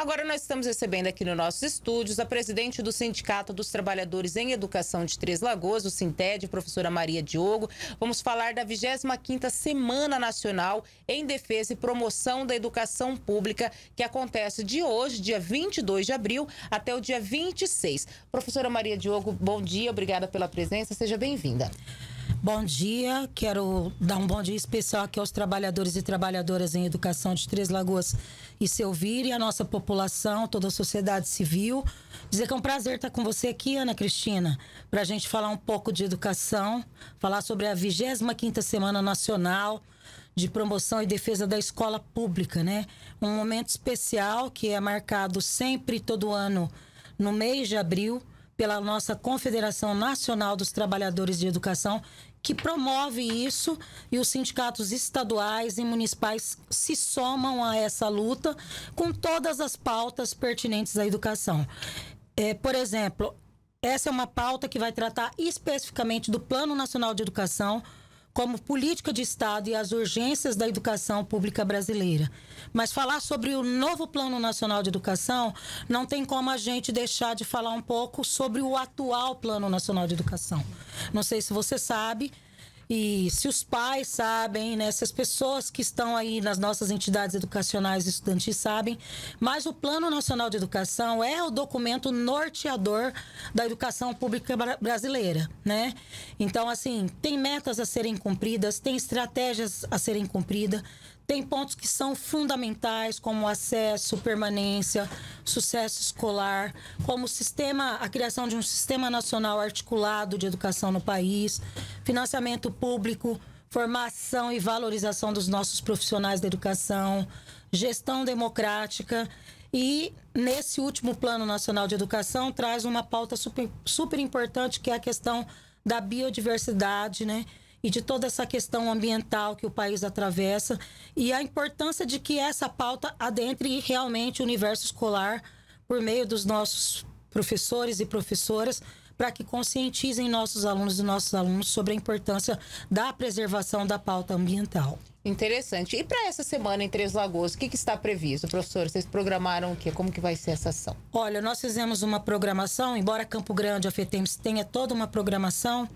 Agora nós estamos recebendo aqui nos nossos estúdios a presidente do Sindicato dos Trabalhadores em Educação de Três Lagoas, o Sinted, professora Maria Diogo. Vamos falar da 25ª Semana Nacional em Defesa e Promoção da Educação Pública, que acontece de hoje, dia 22 de abril, até o dia 26. Professora Maria Diogo, bom dia, obrigada pela presença, seja bem-vinda. Bom dia, quero dar um bom dia especial aqui aos trabalhadores e trabalhadoras em educação de Três Lagoas e Selvira e a nossa população, toda a sociedade civil. Dizer que é um prazer estar com você aqui, Ana Cristina, para a gente falar um pouco de educação, falar sobre a 25 Semana Nacional de Promoção e Defesa da Escola Pública, né? Um momento especial que é marcado sempre, todo ano, no mês de abril, pela nossa Confederação Nacional dos Trabalhadores de Educação, que promove isso e os sindicatos estaduais e municipais se somam a essa luta com todas as pautas pertinentes à educação. É, por exemplo, essa é uma pauta que vai tratar especificamente do Plano Nacional de Educação como política de Estado e as urgências da educação pública brasileira. Mas falar sobre o novo Plano Nacional de Educação não tem como a gente deixar de falar um pouco sobre o atual Plano Nacional de Educação. Não sei se você sabe, e se os pais sabem, né, se as pessoas que estão aí nas nossas entidades educacionais estudantes sabem, mas o Plano Nacional de Educação é o documento norteador da educação pública brasileira, né? Então, assim, tem metas a serem cumpridas, tem estratégias a serem cumpridas, tem pontos que são fundamentais, como acesso, permanência, sucesso escolar, como sistema, a criação de um sistema nacional articulado de educação no país, financiamento público, formação e valorização dos nossos profissionais da educação, gestão democrática. E nesse último Plano Nacional de Educação traz uma pauta super, super importante que é a questão da biodiversidade, né? e de toda essa questão ambiental que o país atravessa e a importância de que essa pauta adentre realmente o universo escolar por meio dos nossos professores e professoras para que conscientizem nossos alunos e nossos alunos sobre a importância da preservação da pauta ambiental. Interessante. E para essa semana em Três Lagoas, o que, que, está previsto, professor? Vocês programaram o quê? Como que vai ser essa ação? Olha, nós fizemos uma programação, embora Campo Grande, a FETEMS, tenha toda uma programação,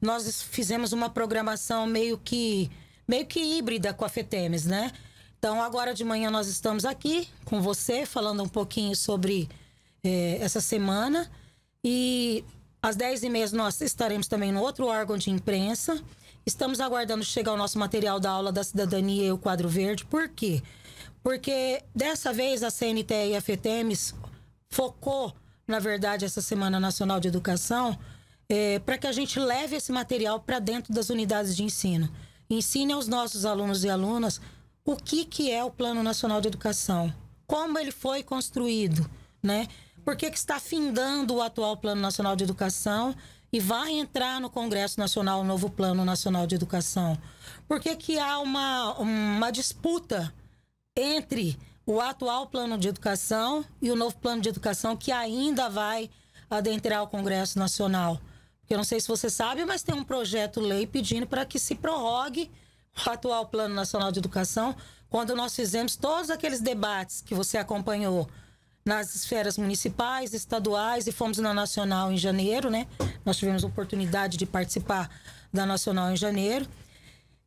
nós fizemos uma programação meio que meio que híbrida com a FETEMES, né? Então, agora de manhã nós estamos aqui com você, falando um pouquinho sobre é, essa semana. E às 10h30 nós estaremos também no outro órgão de imprensa. Estamos aguardando chegar o nosso material da aula da cidadania e o quadro verde. Por quê? Porque dessa vez a CNT e a FETEMES focou, na verdade, essa Semana Nacional de Educação é, para que a gente leve esse material para dentro das unidades de ensino. Ensine aos nossos alunos e alunas o que, que é o Plano Nacional de Educação, como ele foi construído, né? Por que, que está findando o atual Plano Nacional de Educação e vai entrar no Congresso Nacional o novo Plano Nacional de Educação? Por que, que há uma, uma disputa entre o atual plano de educação e o novo plano de educação que ainda vai adentrar o Congresso Nacional. Eu não sei se você sabe, mas tem um projeto-lei pedindo para que se prorrogue o atual Plano Nacional de Educação, quando nós fizemos todos aqueles debates que você acompanhou nas esferas municipais, estaduais e fomos na Nacional em janeiro, né? Nós tivemos oportunidade de participar da Nacional em janeiro.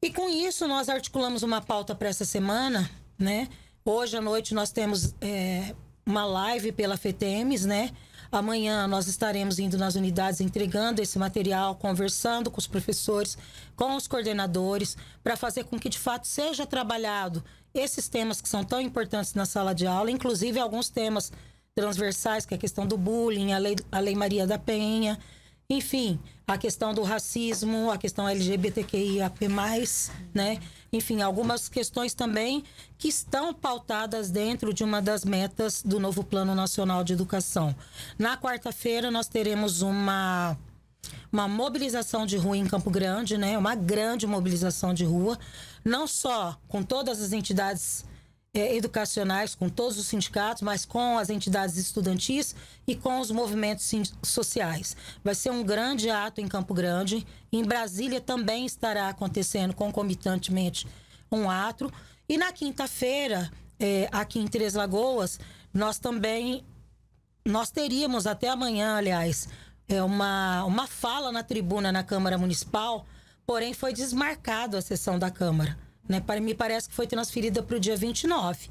E com isso nós articulamos uma pauta para essa semana, né? Hoje à noite nós temos é, uma live pela FETEMES, né? Amanhã nós estaremos indo nas unidades entregando esse material, conversando com os professores, com os coordenadores, para fazer com que de fato seja trabalhado esses temas que são tão importantes na sala de aula, inclusive alguns temas transversais, que é a questão do bullying, a lei, a lei Maria da Penha. Enfim, a questão do racismo, a questão LGBTQIAP+, né? Enfim, algumas questões também que estão pautadas dentro de uma das metas do novo Plano Nacional de Educação. Na quarta-feira nós teremos uma uma mobilização de rua em Campo Grande, né? Uma grande mobilização de rua, não só com todas as entidades é, educacionais com todos os sindicatos, mas com as entidades estudantis e com os movimentos sociais. Vai ser um grande ato em Campo Grande. Em Brasília também estará acontecendo concomitantemente um ato. E na quinta-feira, é, aqui em Três Lagoas, nós também nós teríamos até amanhã, aliás, é uma, uma fala na tribuna na Câmara Municipal, porém foi desmarcado a sessão da Câmara. Né? parece que foi transferida para o dia 29.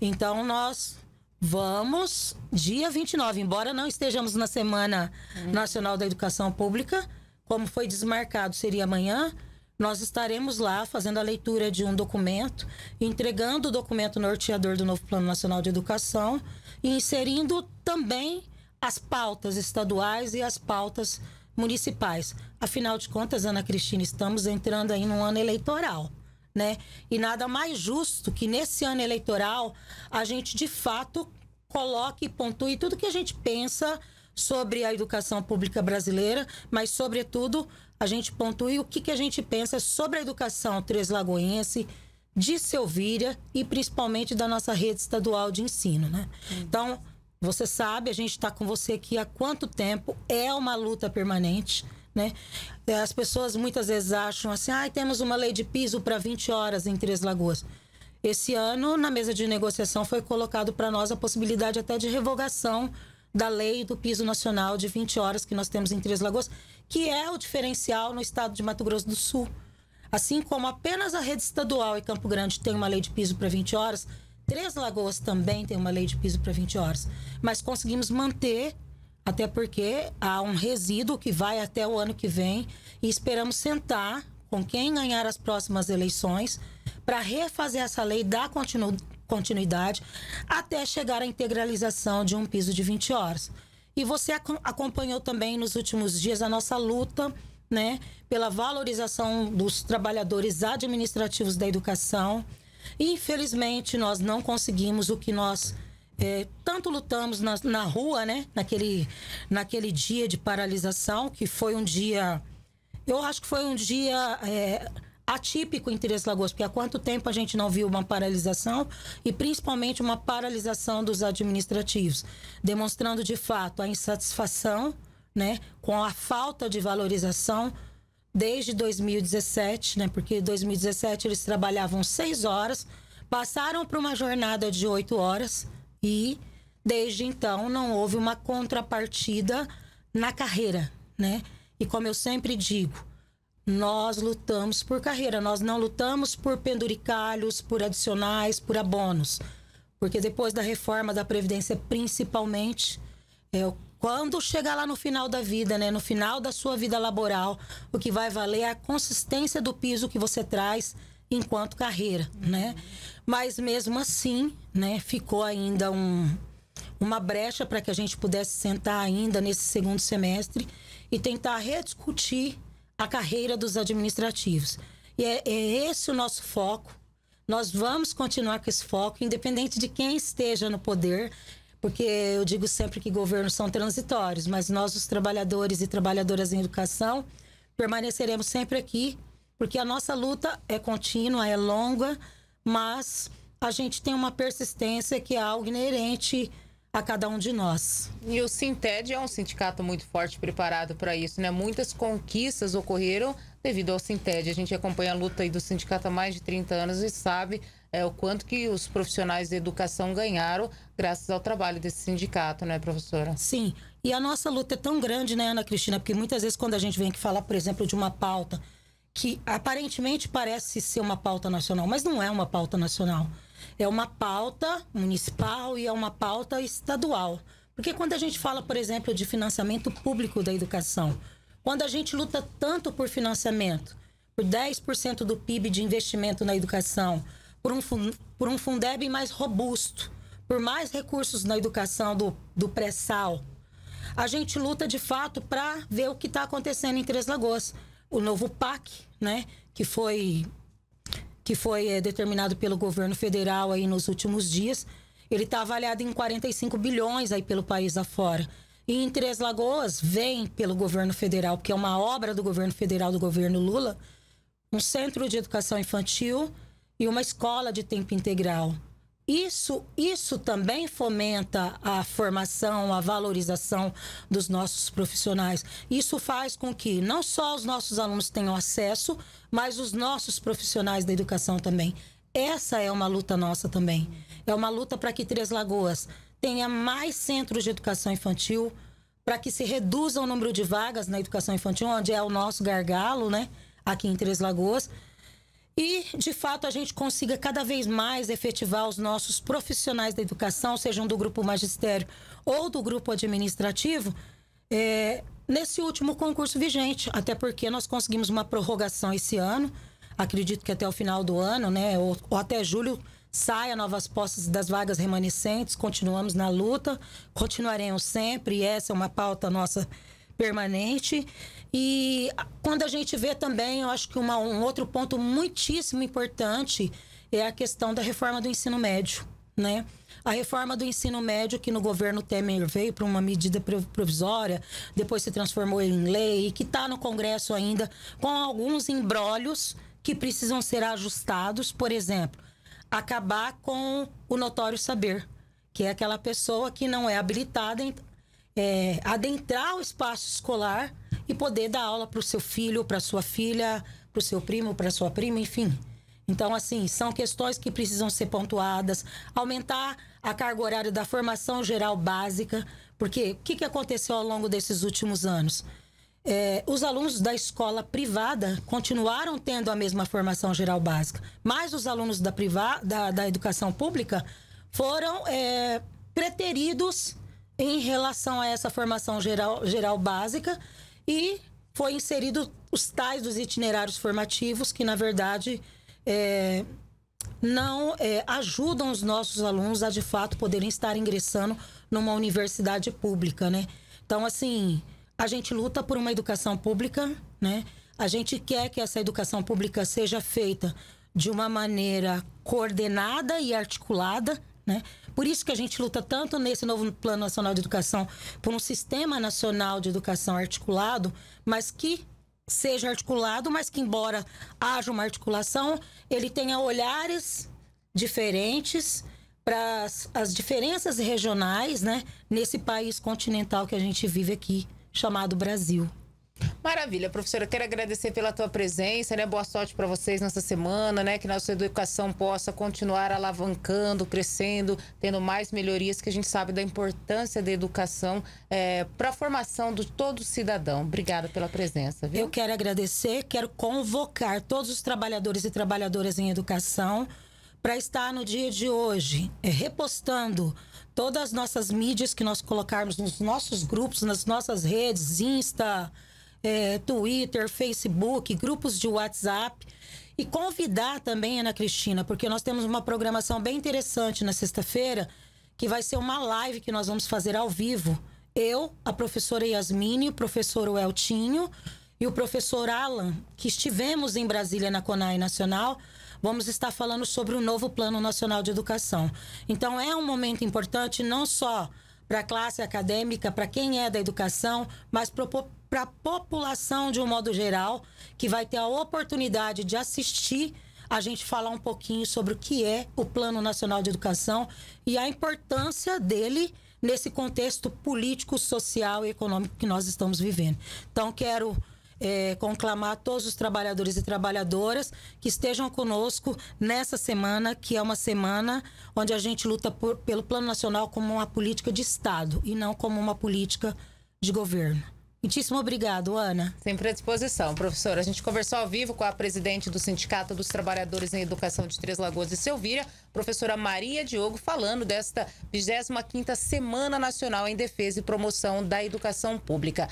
Então nós vamos dia 29, embora não estejamos na Semana uhum. Nacional da Educação Pública, como foi desmarcado, seria amanhã. Nós estaremos lá fazendo a leitura de um documento, entregando o documento norteador do novo Plano Nacional de Educação e inserindo também as pautas estaduais e as pautas municipais. Afinal de contas, Ana Cristina, estamos entrando aí num ano eleitoral né? E nada mais justo que nesse ano eleitoral a gente de fato coloque e pontue tudo que a gente pensa sobre a educação pública brasileira, mas sobretudo a gente pontue o que, que a gente pensa sobre a educação três lagoense, de Selvíria e principalmente da nossa rede estadual de ensino, né? Hum. Então, você sabe, a gente está com você aqui há quanto tempo, é uma luta permanente né? É, as pessoas muitas vezes acham assim, ah, temos uma lei de piso para 20 horas em Três Lagoas. Esse ano, na mesa de negociação, foi colocado para nós a possibilidade até de revogação da lei do piso nacional de 20 horas que nós temos em Três Lagoas, que é o diferencial no estado de Mato Grosso do Sul. Assim como apenas a rede estadual e Campo Grande tem uma lei de piso para 20 horas, Três Lagoas também tem uma lei de piso para 20 horas. Mas conseguimos manter até porque há um resíduo que vai até o ano que vem e esperamos sentar com quem ganhar as próximas eleições para refazer essa lei, dar continu continuidade até chegar à integralização de um piso de 20 horas. E você ac acompanhou também nos últimos dias a nossa luta né, pela valorização dos trabalhadores administrativos da educação. E, infelizmente, nós não conseguimos o que nós é, tanto lutamos na, na rua, né? Naquele, naquele dia de paralisação, que foi um dia. Eu acho que foi um dia é, atípico em Três Lagoas, porque há quanto tempo a gente não viu uma paralisação e principalmente uma paralisação dos administrativos, demonstrando de fato a insatisfação né, com a falta de valorização desde 2017, né, porque em 2017 eles trabalhavam seis horas, passaram para uma jornada de oito horas e desde então não houve uma contrapartida na carreira, né? E como eu sempre digo, nós lutamos por carreira, nós não lutamos por penduricalhos, por adicionais, por abonos. Porque depois da reforma da Previdência, principalmente, é, quando chegar lá no final da vida, né, no final da sua vida laboral, o que vai valer é a consistência do piso que você traz enquanto carreira, uhum. né? Mas mesmo assim, né, ficou ainda um, uma brecha para que a gente pudesse sentar ainda nesse segundo semestre e tentar rediscutir a carreira dos administrativos. E é, é esse o nosso foco. Nós vamos continuar com esse foco, independente de quem esteja no poder, porque eu digo sempre que governos são transitórios, mas nós, os trabalhadores e trabalhadoras em educação, permaneceremos sempre aqui porque a nossa luta é contínua, é longa, mas a gente tem uma persistência que é algo inerente a cada um de nós. E o Sinted é um sindicato muito forte preparado para isso, né? Muitas conquistas ocorreram devido ao Sinted. A gente acompanha a luta do sindicato há mais de 30 anos e sabe é, o quanto que os profissionais de educação ganharam graças ao trabalho desse sindicato, né, professora? Sim. E a nossa luta é tão grande, né, Ana Cristina? Porque muitas vezes quando a gente vem aqui falar, por exemplo, de uma pauta que aparentemente parece ser uma pauta nacional, mas não é uma pauta nacional. É uma pauta municipal e é uma pauta estadual. Porque quando a gente fala, por exemplo, de financiamento público da educação, quando a gente luta tanto por financiamento, por 10% do PIB de investimento na educação, por um, por um Fundeb mais robusto, por mais recursos na educação do, do pré-sal, a gente luta de fato para ver o que está acontecendo em Três Lagoas o novo PAC, né, que foi que foi é, determinado pelo governo federal aí nos últimos dias, ele está avaliado em 45 bilhões aí pelo país afora. E em Três Lagoas vem pelo governo federal, porque é uma obra do governo federal do governo Lula, um centro de educação infantil e uma escola de tempo integral isso, isso também fomenta a formação, a valorização dos nossos profissionais. Isso faz com que não só os nossos alunos tenham acesso, mas os nossos profissionais da educação também. Essa é uma luta nossa também. É uma luta para que Três Lagoas tenha mais centros de educação infantil, para que se reduza o número de vagas na educação infantil, onde é o nosso gargalo, né? Aqui em Três Lagoas e, de fato, a gente consiga cada vez mais efetivar os nossos profissionais da educação, sejam do grupo magistério ou do grupo administrativo, é, nesse último concurso vigente, até porque nós conseguimos uma prorrogação esse ano. Acredito que até o final do ano, né, ou, ou até julho, saia novas postas das vagas remanescentes. Continuamos na luta, continuaremos sempre. E essa é uma pauta nossa permanente. E quando a gente vê também, eu acho que uma, um outro ponto muitíssimo importante é a questão da reforma do ensino médio, né? A reforma do ensino médio que no governo Temer veio para uma medida provisória, depois se transformou em lei, que está no Congresso ainda com alguns embrólios que precisam ser ajustados, por exemplo, acabar com o notório saber, que é aquela pessoa que não é habilitada é, adentrar o espaço escolar e poder dar aula para o seu filho, para sua filha, para o seu primo, para sua prima, enfim. Então, assim, são questões que precisam ser pontuadas, aumentar a carga horária da formação geral básica, porque o que, que aconteceu ao longo desses últimos anos? É, os alunos da escola privada continuaram tendo a mesma formação geral básica, mas os alunos da, privada, da, da educação pública foram é, preteridos em relação a essa formação geral, geral básica e foi inserido os tais dos itinerários formativos que na verdade é, não é, ajudam os nossos alunos a de fato poderem estar ingressando numa universidade pública, né? Então assim a gente luta por uma educação pública, né? A gente quer que essa educação pública seja feita de uma maneira coordenada e articulada, né? Por isso que a gente luta tanto nesse novo Plano Nacional de Educação por um sistema nacional de educação articulado, mas que seja articulado, mas que, embora haja uma articulação, ele tenha olhares diferentes para as, diferenças regionais né? nesse país continental que a gente vive aqui, chamado Brasil. Maravilha, professora. Quero agradecer pela tua presença, né? Boa sorte para vocês nessa semana, né? Que nossa educação possa continuar alavancando, crescendo, tendo mais melhorias, que a gente sabe da importância da educação é, para a formação de todo cidadão. Obrigada pela presença. Viu? Eu quero agradecer, quero convocar todos os trabalhadores e trabalhadoras em educação para estar no dia de hoje é, repostando todas as nossas mídias que nós colocarmos nos nossos grupos, nas nossas redes, Insta é, Twitter, Facebook, grupos de WhatsApp. E convidar também Ana Cristina, porque nós temos uma programação bem interessante na sexta-feira, que vai ser uma live que nós vamos fazer ao vivo. Eu, a professora Yasmine, o professor Weltinho e o professor Alan, que estivemos em Brasília na CONAI Nacional, vamos estar falando sobre o novo Plano Nacional de Educação. Então é um momento importante não só para a classe acadêmica, para quem é da educação, mas para para a população de um modo geral, que vai ter a oportunidade de assistir a gente falar um pouquinho sobre o que é o Plano Nacional de Educação e a importância dele nesse contexto político, social e econômico que nós estamos vivendo. Então, quero é, conclamar todos os trabalhadores e trabalhadoras que estejam conosco nessa semana, que é uma semana onde a gente luta por, pelo Plano Nacional como uma política de Estado e não como uma política de governo. Muitíssimo obrigado, Ana. Sempre à disposição, professora. A gente conversou ao vivo com a presidente do Sindicato dos Trabalhadores em Educação de Três Lagoas e Selvíria, professora Maria Diogo, falando desta 25ª Semana Nacional em Defesa e Promoção da Educação Pública.